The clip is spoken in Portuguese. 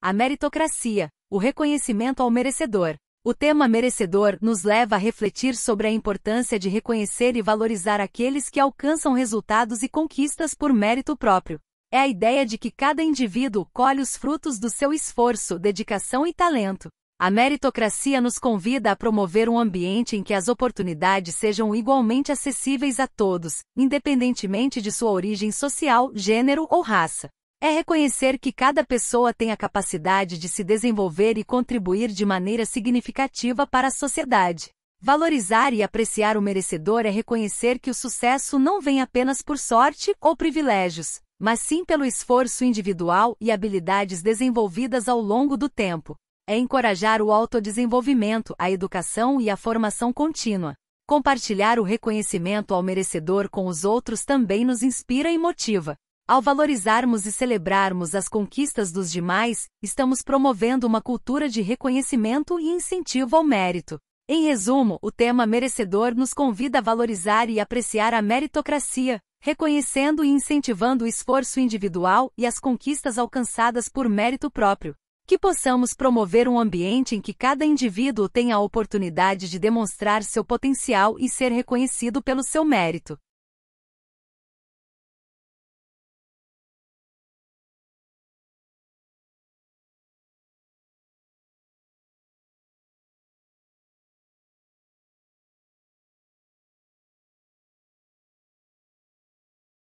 A meritocracia, o reconhecimento ao merecedor. O tema merecedor nos leva a refletir sobre a importância de reconhecer e valorizar aqueles que alcançam resultados e conquistas por mérito próprio. É a ideia de que cada indivíduo colhe os frutos do seu esforço, dedicação e talento. A meritocracia nos convida a promover um ambiente em que as oportunidades sejam igualmente acessíveis a todos, independentemente de sua origem social, gênero ou raça. É reconhecer que cada pessoa tem a capacidade de se desenvolver e contribuir de maneira significativa para a sociedade. Valorizar e apreciar o merecedor é reconhecer que o sucesso não vem apenas por sorte ou privilégios, mas sim pelo esforço individual e habilidades desenvolvidas ao longo do tempo. É encorajar o autodesenvolvimento, a educação e a formação contínua. Compartilhar o reconhecimento ao merecedor com os outros também nos inspira e motiva. Ao valorizarmos e celebrarmos as conquistas dos demais, estamos promovendo uma cultura de reconhecimento e incentivo ao mérito. Em resumo, o tema merecedor nos convida a valorizar e apreciar a meritocracia, reconhecendo e incentivando o esforço individual e as conquistas alcançadas por mérito próprio. Que possamos promover um ambiente em que cada indivíduo tenha a oportunidade de demonstrar seu potencial e ser reconhecido pelo seu mérito.